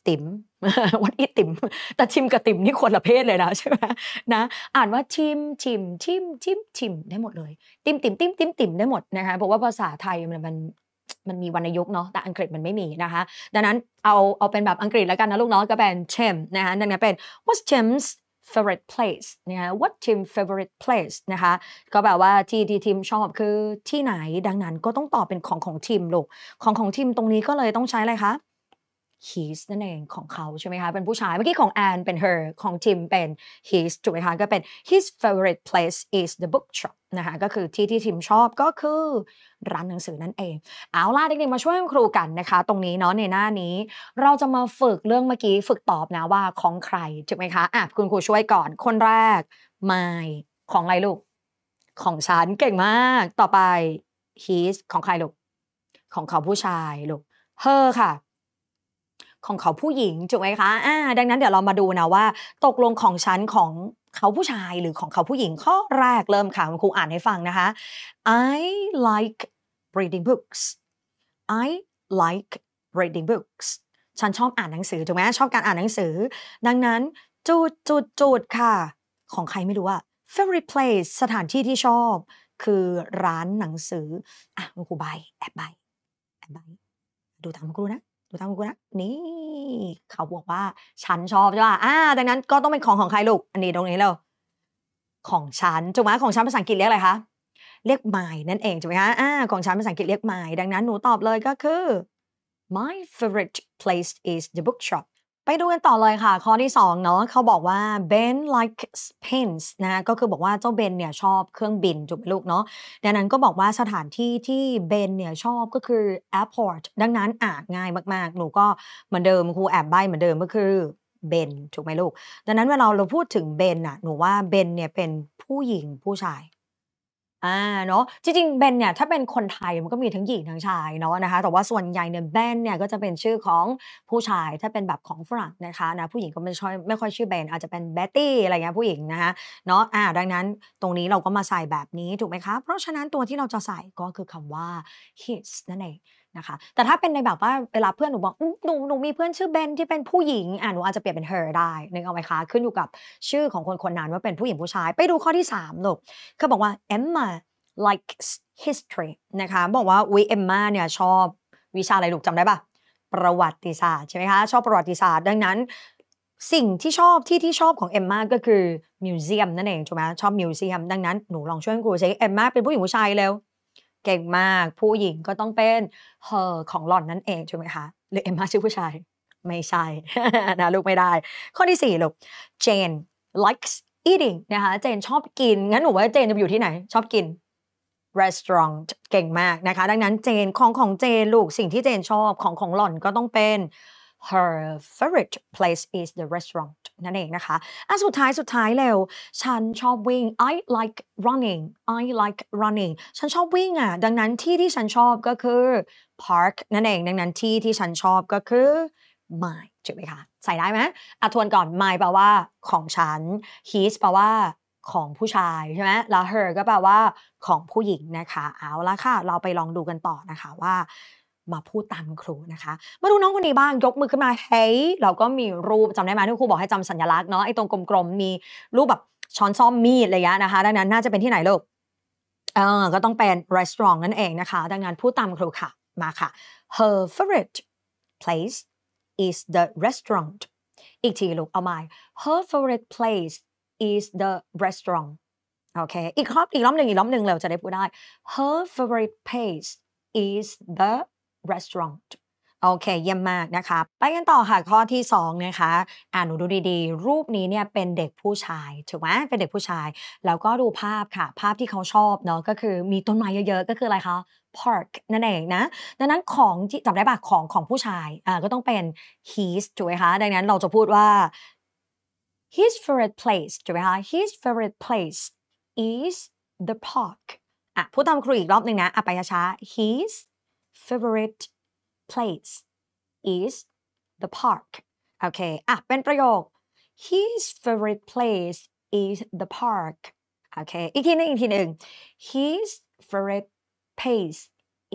ติ๋มวัดอีติ๋มแต่ชิมกับติ๋มนี่คนละเพศเลยนะใช่ไหมนะอ่านว่าชิมชิมชิมชิมชิม ได้หมดเลยติมติมติมติมติมได้หมดนะคะเพราะว่าภาษาไทยมันมันมันมีวรรณยุกเนาะแต่อังกฤษมันไม่มีนะคะ ดังนั้นเอาเอาเป็นแบบอังกฤษแล้วกันนะลูกน้องก็เป็นชิมนะคะดังนั้นเป็น what's Tim's favorite place นะคะ what Tim favorite place นะคะก็แบบว่าที่ที่ทิมชอบคือที่ไหนดังนั้นก็ต้องตอบเป็นของของทิมลูกของของทิมตรงนี้ก็เลยต้องใช้อะไรคะ his นั่นเองของเขา ใช่ไหมคะ เป็นผู้ชายเมื่อกี้ของแอนเป็น her ของทิมเป็น his ถูกไหมคะ ก็เป็น his favorite place is the bookshop นะคะ ก็คือที่ที่ทิมชอบก็คือร้านหนังสือนั่นเอง เอาล่ะเด็กๆ มาช่วยครูกันนะคะ ตรงนี้เนาะ ในหน้านี้ เราจะมาฝึกเรื่องเมื่อกี้ฝึกตอบนะว่าของใครถูกไหมคะอ่ะคุณครูช่วยก่อนคนแรก my ของอะไรลูก ของฉันเก่งมากต่อไป his ของใครลูกของเขาผู้ชายลูก her ค่ะของเขาผู้หญิงถูกไหมคะะดังนั้นเดี๋ยวเรามาดูนะว่า ตกลงของฉันของเขาผู้ชายหรือของเขาผู้หญิง ข้อแรกเริ่มค่ะคุณครูอ่านให้ฟังนะคะ I like reading books I like reading books ฉันชอบอ่านหนังสือถูกไหมชอบการอ่านหนังสือ ดังนั้น จุดจุดจุดค่ะ ของใครไม่รู้่า favorite place สถานที่ที่ชอบคือร้านหนังสืออ่ะคุณครูใบแอบใบแอบใบดูตามคุณครูนะนูตั้งนะนี่เขาบอกว่า ฉันชอบใช่ป่ะอ่า ดังนั้นก็ต้องเป็นของของใครลูก อันนี้ตรงนี้เราของฉันจุกไหมของฉันภาษาอังกฤษเรียกอะไรคะ เรียกไม้นั่นเองถูกไหมคะอ่าของฉันภาษาอังกฤษเรียกไม้ดังนั้นหนูตอบเลยก็คือ my favorite place is the bookshop ไปดูกันต่อเลยค่ะ ข้อที่2เนาะเขาบอกว่า Ben like s pins นะ ก็คือบอกว่าเจ้าเบนเนี่ยชอบเครื่องบินจุกลูกเนาะ ดังนั้นก็บอกว่าสถานที่ที่เบนเนี่ยชอบก็คือ airport ดังนั้นอ่านง่ายมากๆ หนูก็เหมือนเดิมครูแอบใบเหมือนเดิมก็คือเบนถูกไหมลูก ดังนั้นเวลาเราพูดถึงเบนอะหนูว่าเบนเนี่ยเป็นผู้หญิงผู้ชายอ่าเนาะจริงๆเบนเนี่ยถ้าเป็นคนไทยมันก็มีทั้งหญิงทั้งชายเนาะนะคะ แต่ว่าส่วนใหญ่เนี่ยเบนเนี่ยก็จะเป็นชื่อของผู้ชาย ถ้าเป็นแบบของฝรั่งนะคะนะผู้หญิงก็ไม่ช่อยไม่ค่อยชื่อเบน อาจจะเป็นเบตตี้อะไรเงี้ยผู้หญิงนะคะเนาะอ่าดังนั้นตรงนี้เราก็มาใส่แบบนี้ถูกไหมคะเพราะฉะนั้นตัวที่เราจะใส่ก็คือคำว่า his นั่นเองนะคะแต่ถ้าเป็นในแบบว่าเวลาเพื่อนหนูบอกหนูหนูมีเพื่อนชื่อเบนที่เป็นผู้หญิงอ่ะหนูอาจจะเปลี่ยนเป็น her ได้นึกเอาไหมคะขึ้นอยู่กับชื่อของคนคนนั้นว่าเป็นผู้หญิงผู้ชายไปดูข้อที่3ลูกเขาบอกว่า Emma likes history นะคะบอกว่าอุ้ยเอมมาเนี่ยชอบวิชาอะไรลูกจำได้ปะประวัติศาสตร์ใช่ไหมคะชอบประวัติศาสตร์ดังนั้น สิ่งที่ชอบที่ที่ชอบของเอมมาก็คือมิวเซียมนั่นเองใช่ไหมชอบมิวเซียมดังนั้นหนูลองช่วยกุณครูซิเอมมาเป็นผู้หญิงผู้ชายเร็วเก่งมากผู้หญิงก็ต้องเป็นเฮอของหล่อนนั่นเอง ใช่ไหมคะ หรือเอ็มมาชื่อผู้ชายไม่ใช่นะลูกไม่ได้ ข้อที่ 4 ลูก Jane likes eating นะคะเจนชอบกิน งั้นหนูว่าเจนจะอยู่ที่ไหน ชอบกิน restaurant เก่งมากนะคะดังนั้นเจนของของเจนลูกสิ่งที่เจนชอบของของหล่อนก็ต้องเป็น her favorite place is the restaurant นั่นเองนะคะอ่ะสุดท้ายสุดท้ายเร็ว ฉันชอบวิ่ง I like running I like running ฉันชอบวิ่งอ่ะ ดังนั้นที่ที่ฉันชอบก็คือ park นั่นเอง ดังนั้นที่ที่ฉันชอบก็คือ my ถูกไหมคะ ใส่ได้ไหมอะทวนก่อน my แปลว่าของฉัน his แปลว่าของผู้ชาย ใช่ไหม แล้ว her ก็แปลว่าของผู้หญิงนะคะ เอาละค่ะ เราไปลองดูกันต่อนะคะว่ามาพูดตามครูนะคะ มาดูน้องคนนี้บ้าง ยกมือขึ้นมา เฮ้ย เราก็มีรูปจำได้ไหมที่ครูบอกให้จำสัญลักษณ์เนาะ ไอ้ตรงกลมๆมีรูปแบบช้อนซ่อมมีดอะไรเะนะคะ ดังนั้นน่าจะเป็นที่ไหนลูกเออก็ต้องเป็นร้านอาหารนั่นเองนะคะ ดังนั้น พูดตามครูค่ะ มาค่ะ her favorite place is the restaurant อีกทีลูกเอาไหม her favorite place is the restaurant โอเคอีกรอบอีกรอบหนึ่งอีกรอบหนึ่งเราจะได้พูดได้ her favorite place is the restaurant โอเค เยี่ยมมากนะคะไปกันต่อค่ะ ข้อที่ 2 นะคะ อ่านูดูดีๆ รูปนี้เนี่ยเป็นเด็กผู้ชายถูกไหมเป็นเด็กผู้ชายแล้วก็ดูภาพค่ะ ภาพที่เขาชอบเนาะก็คือมีต้นไม้เยอะๆก็คืออะไรคะ park นั่นเองนะ ดังนั้นของจำได้ปะของ ของผู้ชายอ่าก็ต้องเป็น his ถูกไหมคะ ดังนั้นเราจะพูดว่า his favorite place ถูกไหมคะ his favorite place is the park อ่ะพูดตามครูอีกรอบหนึ่งนะอ่ะไปช้า his favorite place is the park โอเคอ่ะเป็นประโยค his favorite place is the park โอเคอีกทีนึง อีกทีหนึ่ง his favorite place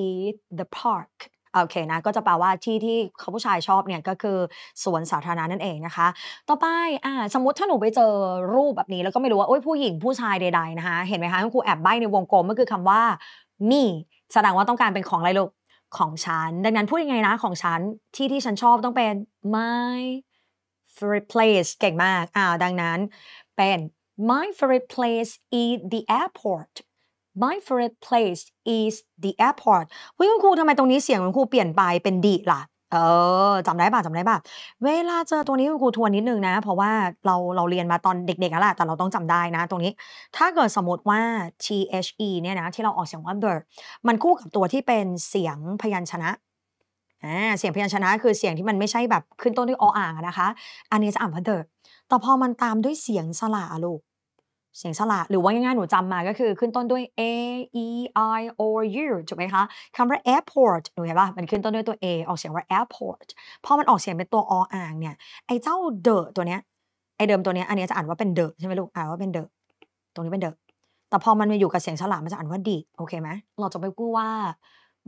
is the park โอเคนะก็จะแปลว่าที่ที่เขาผู้ชายชอบเนี่ยก็คือ สวนสาธารณะนั่นเองนะคะ ต่อไป อ่า สมมติถ้าหนูไปเจอรูปแบบนี้แล้วก็ไม่รู้ว่า โอ้ยผู้หญิงผู้ชายใดๆนะคะ เห็นไหมคะคุณครูแอบใบในวงกลมก็คือคำว่า me แสดงว่าต้องการเป็นของอะไรลูกของฉัน ดังนั้นพูดยังไงนะของฉันที่ที่ฉันชอบต้องเป็น my favorite place เก่งมากอ่าดังนั้นเป็น my favorite place is the airport my favorite place is the airport คุณครูทำไมตรงนี้เสียง คุณครูเปลี่ยนไปเป็นดีล่ะเออจำได้ป่ะจำได้ป่ะเวลาเจอตัวนี้คุณครูทวนนิดนึงนะ เพราะว่าเราเราเรียนมาตอนเด็กๆแล้วแหละแต่เราต้องจำได้นะตรงนี้ถ้าเกิดสมมติว่า t h e เนี่ยนะที่เราออกเสียงว่า bird มันคู่กับตัวที่เป็นเสียงพยัญชนะอ่าเสียงพยัญชนะ คือเสียงที่มันไม่ใช่แบบขึ้นต้นด้วยออ่างนะคะอันนี้จะอ่านว่า the แต่พอมันตามด้วยเสียงสระลูกเสียงสระหรือว่าง่ายๆหนูจำมาก็คือขึ้นต้นด้วย a e i o u ถูกไหมคะ คำว่า airport หนูเห็นปะมันขึ้นต้นด้วยตัว a ออกเสียงว่า airport พอมันออกเสียงเป็นตัวออ่างเนี่ย ไอ้เจ้าเดอตัวเนี้ย ไอ้เดิมตัวเนี้ย อันนี้จะอ่านว่าเป็นเดอใช่ไหมลูก อ่านว่าเป็นเดอตรงนี้เป็นเดอแต่พอมันมาอยู่กับเสียงสระมันจะอ่านว่าดีโอเคไหมเราจะไม่พูดว่า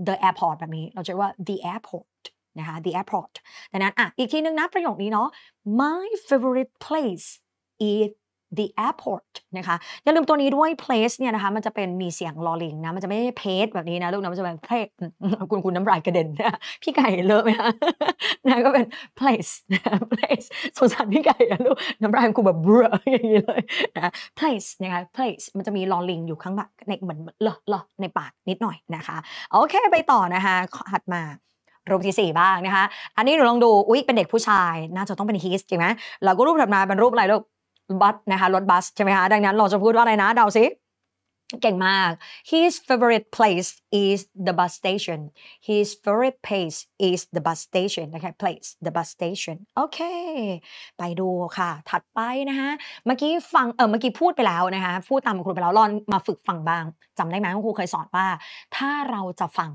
the airport แบบนี้ เราจะว่า the airport นะคะ the airport ดังนั้นอ่ะ อีกทีนึงนะประโยคนี้เนาะ my favorite place is the airport นะคะ อย่าลืมตัวนี้ด้วย place เนี่ยนะคะ มันจะเป็นมีเสียงลอลิงนะ มันจะไม่ใช่ page แบบนี้นะลูกนะ มันจะเป็น place คุณคุณน้ำลายกระเด็นนะพี่ไก่เลิะไหมฮะนะก็เป็น place place สงสารพี่ไก่อะลูก น้ำลายคุณแบบเบื่ออย่างนี้เลยนะ place นะคะ place มันจะมีลอลิงอยู่ข้างปาในเหมือนเลอะอในปากนิดหน่อยนะคะ โอเคไปต่อนะคะหัดมารูปที่ 4 บ้างนะคะ อันนี้หนูลองดู อุ๊ยเป็นเด็กผู้ชาย น่าจะต้องเป็น h ีสจริงไหมเราก็รูปถัดมาเป็นรูปอะไรลูกบัสนะคะรถบัสใช่ไหมคะดังนั้นเราจะพูดว่าอะไรนะเดาสิ เก่งมาก his favorite place is the bus station his favorite place is the bus station นะคะ place the bus station โอเค ไปดูค่ะ ถัดไปนะคะเมื่อกี้ฟัง เออเมื่อกี้พูดไปแล้วนะคะพูดตามครูไปแล้วลอนมาฝึกฟังบ้างจำได้ไหมครูเคยสอนว่า ถ้าเราจะฟัง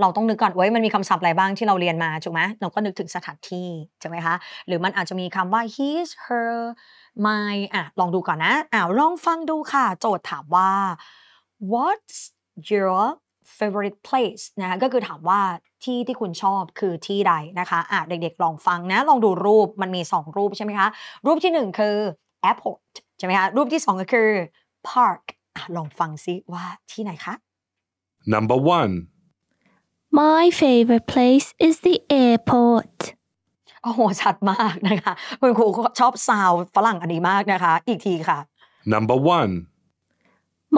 เราต้องนึกก่อนไว้มันมีคำศัพท์อะไรบ้างที่เราเรียนมาถูกไหมเราก็นึกถึงสถานที่ใช่ไหมคะหรือมันอาจจะมีคำว่า his her ไม่อ่ะลองดูก่อนนะอ่าลองฟังดูค่ะ โจทย์ถามว่า what's your favorite place นะคะก็คือถามว่าที่ที่คุณชอบคือที่ใดนะคะ อ่ะเด็กๆลองฟังนะ ลองดูรูป มันมี 2 รูปใช่ไหมคะ รูปที่1คือ airport ใช่ไหมคะ รูปที่2ก็คือ park อ่ะลองฟังซิว่าที่ไหนคะ number one My favorite place is the airport โอ้โห ชัดมากนะคะคุณครูชอบซาวฝรั่งอันนี้มากนะคะอีกทีค่ะ number one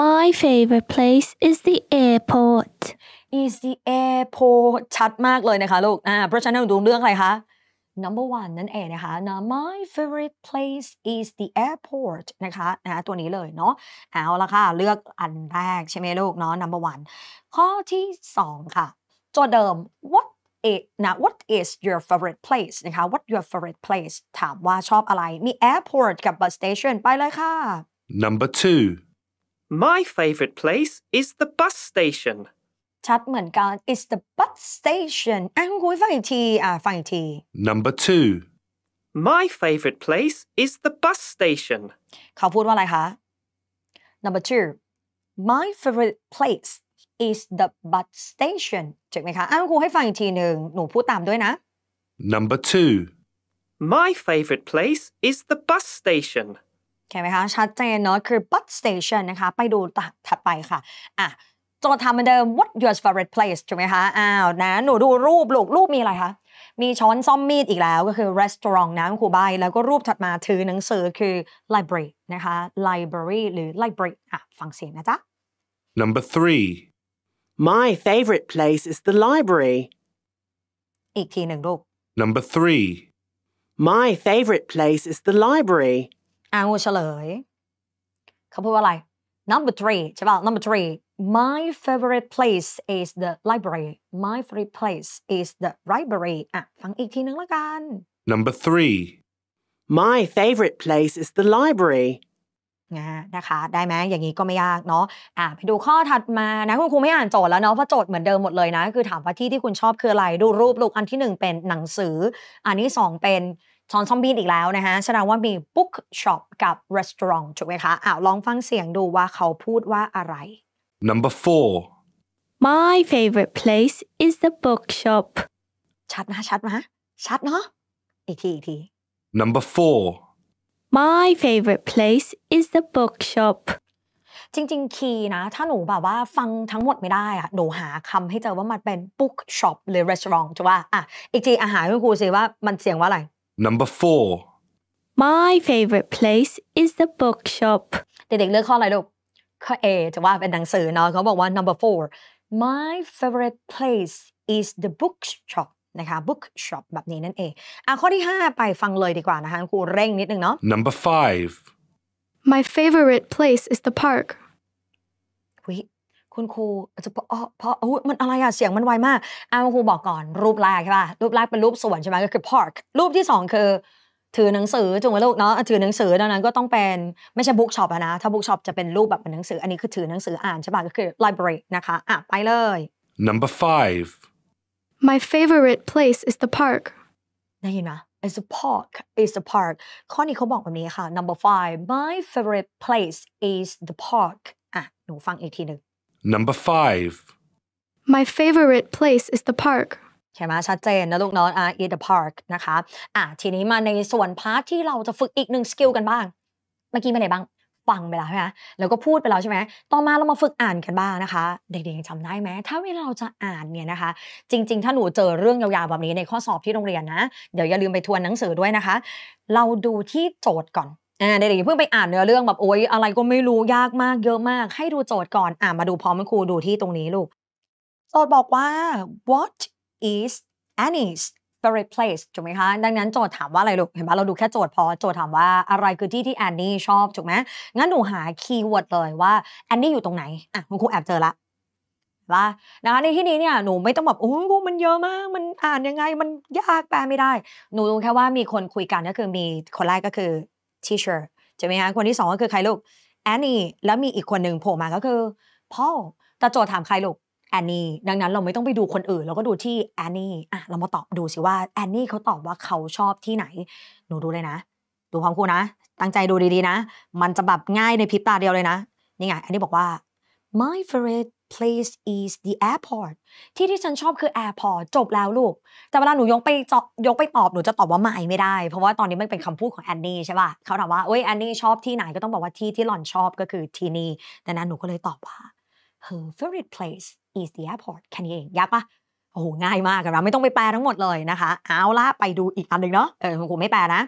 my favorite place is the airport is the airport ชัดมากเลยนะคะลูกอ่าเพราะฉะนั้นดูเรื่องอะไรคะ number one นั่นเองนะคะนะ my favorite place is the airport นะคะนะตัวนี้เลยเนาะเอาละค่ะเลือกอันแรกใช่ไหมลูกเนาะ number one ข้อที่สองค่ะโจทเดิม what now what is your favorite place นะคะ what your favorite place ถามว่าชอบอะไร มี airport กับ bus station ไปเลยค่ะ number two my favorite place is the bus station ชัดเหมือนกัน is the bus station อ่ะคุณคุยฟังอีกทีอ่าฟังอีกที number two my favorite place is the bus station เขาพูดว่าอะไรคะ number two my favorite place is the bus station ถูกไหมคะอ้าวครูให้ฟังอีกทีหนึ่งหนูพูดตามด้วยนะ number two my favorite place is the bus station ใช่ไหมคะ ชัดเจนเนาะ คือ bus station นะคะ ไปดูถัดไปค่ะ อ่ะ โจททำเหมือนเดิม what your favorite place ใช่ไหมคะ อ้าวนะหนูดูรูป ลูก รูปมีอะไรคะ มีช้อนซ่อมมีดอีกแล้ว ก็คือ restaurant นะครูใบแล้วก็รูปถัดมาถือหนังสือ คือ library นะคะ library หรือ library อ่ะ ฟังเสียงนะจ๊ะ number three My favourite place is the library. อีกทีหนึ่งลูก Number three. My favourite place is the library. อ่างเฉลย เขาพูดว่าอะไร Number three ใช่ป่ะ Number three My favorite place is the library My favorite place is the library อ่ะฟังอีกทีหนึ่งละกัน Number three. My favorite place is the library. นะคะได้ไหมอย่างนี้ก็ไม่ยากเนาะอ่ะไปดูข้อถัดมานะคุณครูไม่อ่านโจทย์แล้วเนาะเพราะโจทย์เหมือนเดิมหมดเลยนะคือถามว่าที่ที่คุณชอบคืออะไรดูรูปลูกอันที่1เป็นหนังสือ อันที่2เป็นซอนซอมบี้อีกแล้วนะคะแสดงว่ามี book shop กับ restaurant ถูกไหมคะอ่าวลองฟังเสียงดูว่าเขาพูดว่าอะไร number four my favorite place is the bookshop ชัดนะชัดนะชัดเนาะอีกทีอีกที number four My favorite place is the bookshop จริงๆคีย์นะถ้าหนูแบบว่าฟังทั้งหมดไม่ได้อะหนูหาคำให้เจอว่ามันเป็น book shop หรือ restaurant จะว่าอ่ะอีกทีอาหารให้ครูสิว่ามันเสียงว่าอะไร Number four My favorite place is the bookshop เด็กๆเลือกข้ออะไรลูก ข้อ A จะว่าเป็นหนังสือเนาะเขาบอกว่า number four My favorite place is the bookshop นะคะ bookshop แบบนี้นั่นเองอ่ะข้อที่5ไปฟังเลยดีกว่านะคะครูเร่งนิดนึงเนาะ number five my favorite place is the park วิคุณครูจะเพอพเพราะมันอะไรอะเสียงมันไวมากอ่ะคุณครูบอกก่อน รูปแรกใช่ป่ะรูปแรกเป็นรูปสวนใช่ไหมก็คือ park รูปที่ 2 คือถือหนังสือจุงวลูกเนาะถือหนังสือดังนั้นก็ต้องเป็นไม่ใช่บุ๊กช็อปนะถ้าบุ๊กช็อปจะเป็นรูปแบบเป็นหนังสืออันนี้คือถือหนังสืออ่านใช่ป่ะก็คือ library นะคะอ่ะไปเลย number five My favorite place is the park. ได้ยินไหม It's a park. It's a park. ข้อนี้เขาบอกแบบนี้ค่ะ Number five. My favorite place is the park. อ่ะหนูฟังอีกทีหนึ่ง Number five. My favorite place is the park. ใช่ไหมชัดเจนนะลูกน้องอ่ะ in the park นะคะอ่ะทีนี้มาในส่วนพาร์ทที่เราจะฝึกอีกหนึ่งสกิลกันบ้างเมื่อกี้มาไหนบ้างฟังไปแล้วใช่ไหมแล้วก็พูดไปแล้วใช่ไหมต่อมาเรามาฝึกอ่านกันบ้างนะคะเด็กๆจำจำได้ไหมถ้าเวลาเราจะอ่านเนี่ยนะคะ จริงๆ ถ้าหนูเจอเรื่องยาวๆ แบบนี้ในข้อสอบที่โรงเรียนนะ เดี๋ยวอย่าลืมไปทวนหนังสือด้วยนะคะ เราดูที่โจทย์ก่อนเด็กๆเพิ่งไปอ่านเนื้อเรื่องแบบโอ๊ย อะไรก็ไม่รู้ ยากมาก เยอะมาก ให้ดูโจทย์ก่อน อ่านมาดูพร้อมครู ดูที่ตรงนี้ลูก โจทย์บอกว่า what is Annie's spirit place ถูกไหมคะดังนั้นโจทย์ถามว่าอะไรลูกเห็นปะเราดูแค่โจทย์ พอโจทย์ถามว่าอะไรคือที่ที่แอนนี่ชอบถูกไหมงั้นหนูหาคีย์เวิร์ดเลยว่าแอนนี่อยู่ตรงไหน อ่ะคุณครูแอบเจอละว่านะคะในที่นี้เนี่ยหนูไม่ต้องแบบโอ้โหมันเยอะมาก มันอ่านยังไง มันยากแปลไม่ได้ หนูรู้แค่ว่ามีคนคุยกันก็คือมีคนแรกก็คือ teacher ใช่ไหมคะคนที่สองก็คือใครลูกแอนนี่แล้วมีอีกคนหนึ่งโผล่มาก็คือพ่อแต่โจทย์ถามใครลูกแอนนี่ ดังนั้นเราไม่ต้องไปดูคนอื่น เราก็ดูที่แอนนี่อ่ะเรามาตอบดูสิว่า แอนนี่เขาตอบว่าเขาชอบที่ไหน หนูดูเลยนะ ดูพร้อมคู่นะ ตั้งใจดูดีๆนะ มันจะแบบง่ายในพริบตาเดียวเลยนะ นี่ไง แอนนี่บอกว่า my favorite place is the airport ที่ที่ฉันชอบคือ airport จบแล้วลูก แต่เวลาหนูยกไปจยกไปตอบ หนูจะตอบว่าไม่ไม่ได้ เพราะว่าตอนนี้มันเป็นคำพูดของแอนนี่ใช่ป่ะเขาถามว่าเอ้ยแอนนี่ชอบที่ไหนก็ต้องบอกว่าที่ที่หล่อนชอบก็คือที่นี่ดังนั้นหนูก็เลยตอบว่า her favorite place อี s t the Airport แค่นี้เองยากปะโอ้โหง่ายมากเระไม่ต้องไปแปลทั้งหมดเลยนะคะ เอาละไปดูอีกอันหนึ่งเนาะเออผมไม่แปลนะ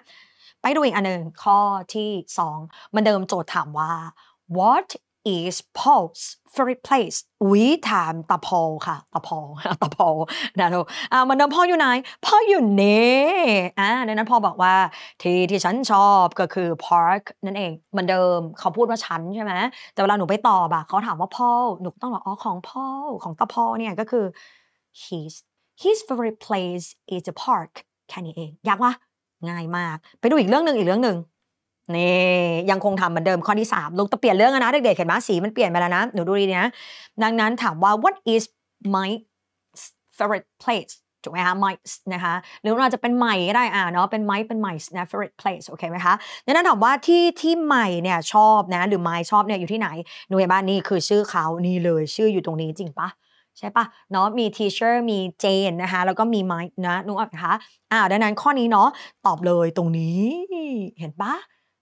ไปดูอีกอันหนึ่งข้อที่ 2 มันเดิมโจทย์ถามว่า what is Paul's favorite place วิถามตะพอค่ะ ตะพอตะพอนะลูกอ่ามันดิมพ่ออยู่ไหนพ่ออยู่นี่อ่าดังนั้นพ่อบอกว่า ที่ที่ฉันชอบก็คือ park นั่นเอง มันเดิมเขาพูดว่าฉันใช่ไหมแต่เวลาหนูไปตอบอะเขาถามว่าพ่อหนูต้องบอกอ๋อของพ่อของตะพอเนี่ยก็คือ his his favorite place is a park แค่นี้เองยากวะง่ายมากไปดูอีกเรื่องหนึ่งอีกเรื่องหนึ่งนี่ ยังคงทำเหมือนเดิมข้อที่ 3ลุงตงเปลี่ยนเรื่องนะเด็กๆเห็นไหมสีมันเปลี่ยนไปแล้วนะ หนูดูดีนะ ดังนั้นถามว่า what is my favorite place ถูกไหมคะ m y นะคะ หรือเราจะเป็นใหม่ก็ได้อ่าเนาะเป็น m y เป็น m y นะ favorite place โอเคไหมคะดังนั้นถามว่าที่ที่ใหม่เนี่ยชอบนะหรือไมชอบเนี่ยอยู่ที่ไหนหนูเห็นบ้านนี่คือชื่อเขานี่เลยชื่ออยู่ตรงนี้จริงปะใช่ปะเนาะมี teacher มีเจนนะคะแล้วก็มี m ม k นะนุ๊กอ่ะคะอ่าดังนั้นข้อนี้เนาะตอบเลยตรงนี้เห็นปะ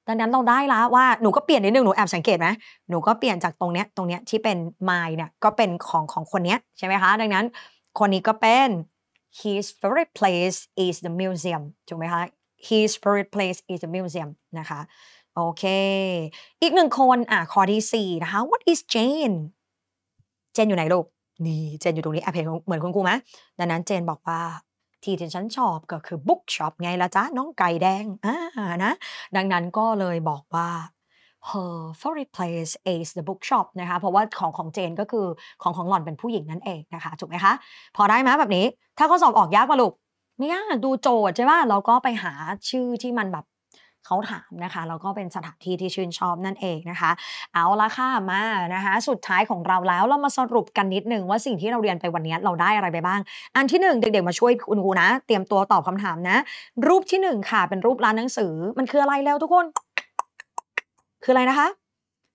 ดังนั้นเราได้ละวว่าหนูก็เปลี่ยนนิดนึงหนูแอบสังเกตไหมหนูก็เปลี่ยนจากตรงเนี้ยตรงเนี้ยที่เป็นไมล์เนี่ยก็เป็นของของคนเนี้ยใช่ไหมคะ ดังนั้น คนนี้ก็เป็น his favorite place is the museum ถูกไหมคะ his favorite place is the museum นะคะโอเคอีกหนึ่งคนอ่ะข้อที่4นะคะ what is Jane Jane อยู่ไหนลูกนี่เจนอยู่ตรงนี้แอบเห็นเหมือนคุณครูไหมดังนั้นเจนบอกว่าที่ที่ฉันชอบก็คือบุ๊กช็อปไงละจ๊ะ น้องไก่แดงอ่า นะ ดังนั้นก็เลยบอกว่า her favorite place is the bookshop นะคะเพราะว่าของ ของเจนก็คือ ของ ของหล่อนเป็นผู้หญิงนั่นเอง นะคะ ถูกไหมคะ พอได้ไหมแบบนี้ ถ้าข้อสอบออกยากปะลูกไม่ยากดูโจทย์ใช่ป่ะเราก็ไปหาชื่อที่มันแบบเขาถามนะคะแล้วก็เป็นสถานที่ที่ชื่นชอบนั่นเองนะคะเอาละค่ะมานะคะสุดท้ายของเราแล้วเรามาสรุปกันนิดนึง ว่าสิ่งที่เราเรียนไปวันนี้เราได้อะไรไปบ้าง อันที่ 1 เด็กๆมาช่วยคุณครูนะ เตรียมตัวตอบคำถามนะรูปที่ 1 ค่ะเป็นรูปร้านหนังสือมันคืออะไรแล้วทุกคน คืออะไรนะคะ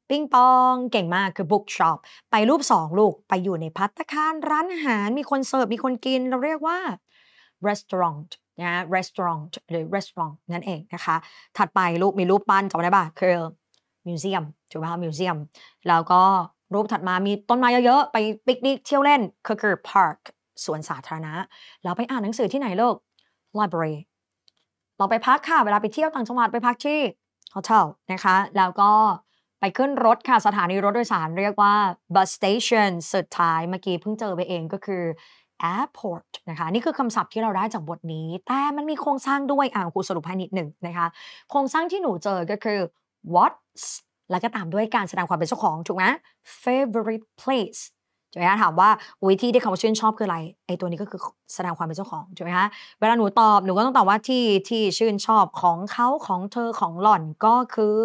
ปิ้งปองเก่งมากคือ bookshop ไปรูป 2 ลูกไปอยู่ในพัตตะคารร้านอาหารมีคนเสิร์ฟมีคนกินเราเรียกว่า restaurant นะ restaurant หรือ restaurant นั่นเองนะคะ ถัดไปรูปมีรูปปั้นจำได้ป่ะคือมิวเซียมถูกป่ะมิวเซียมแล้วก็รูปถัดมามีต้นไม้เยอะๆไปปิกนิกเที่ยวเล่นคือคือ Park สวนสาธารณะเราไปอ่านหนังสือที่ไหนลูก library เราไปพักค่ะเวลาไปเที่ยวต่างจังหวัดไปพักที่ hotel นะคะแล้วก็ไปขึ้นรถค่ะ สถานีรถโดยสารเรียกว่า bus station สุดท้าย เมื่อกี้เพิ่งเจอไปเองก็คือ airport นะคะ นี่คือคำศัพท์ที่เราได้จากบทนี้ แต่มันมีโครงสร้างด้วยอ่านครูสรุปให้นิดหนึ่งนะคะ โครงสร้างที่หนูเจอก็คือ what's แล้วก็ตามด้วยการแสดงความเป็นเจ้าของ ถูกไหม favorite place ถูกไหมคะถามว่าวิธีที่เขาชื่นชอบคืออะไรไอตัวนี้ก็คือแสดงความเป็นเจ้าของถูกไหมคะ เวลาหนูตอบหนูก็ต้องตอบว่าที่ที่ชื่นชอบของเขาของเธอของหล่อนก็คือ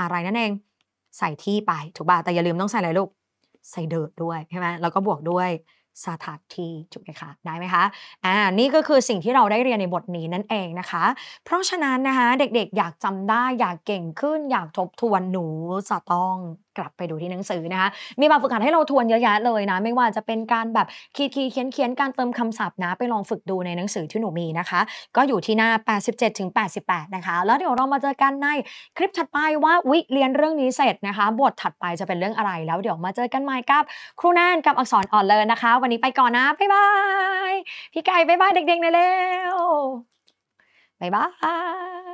อะไรนั่นเองใส่ที่ไปถูกป่ะแต่อย่าลืมต้องใส่อะไรลูกใส่เดิรดด้วยใช่ไหมแล้วก็บวกด้วยสถานที่ถูกไหมคะได้ไหมคะอ่านี่ก็คือสิ่งที่เราได้เรียนในบทนี้นั่นเองนะคะ เพราะฉะนั้นนะคะเด็กๆ อยากจำได้ อยากเก่งขึ้น อยากทบทวนหนู จะต้องกลับไปดูที่หนังสือนะคะ มีแบบฝึกหัดให้เราทวนเยอะแยะเลยนะ ไม่ว่าจะเป็นการแบบคีดคีเขียนเขียนการเติมคำศัพท์นะ ไปลองฝึกดูในหนังสือที่หนูมีนะคะ ก็อยู่ที่หน้า87ถึง88นะคะ แล้วเดี๋ยวเรามาเจอกันในคลิปถัดไปว่าวิเรียนเรื่องนี้เสร็จนะคะ บทถัดไปจะเป็นเรื่องอะไรแล้ว เดี๋ยวมาเจอกันใหม่กับ ครูแนนกับอักษรอ่อนเลยนะคะ วันนี้ไปก่อนนะบ๊ายบาย พี่ไก่บ๊ายบายเด็กๆในเร็วบ๊ายบาย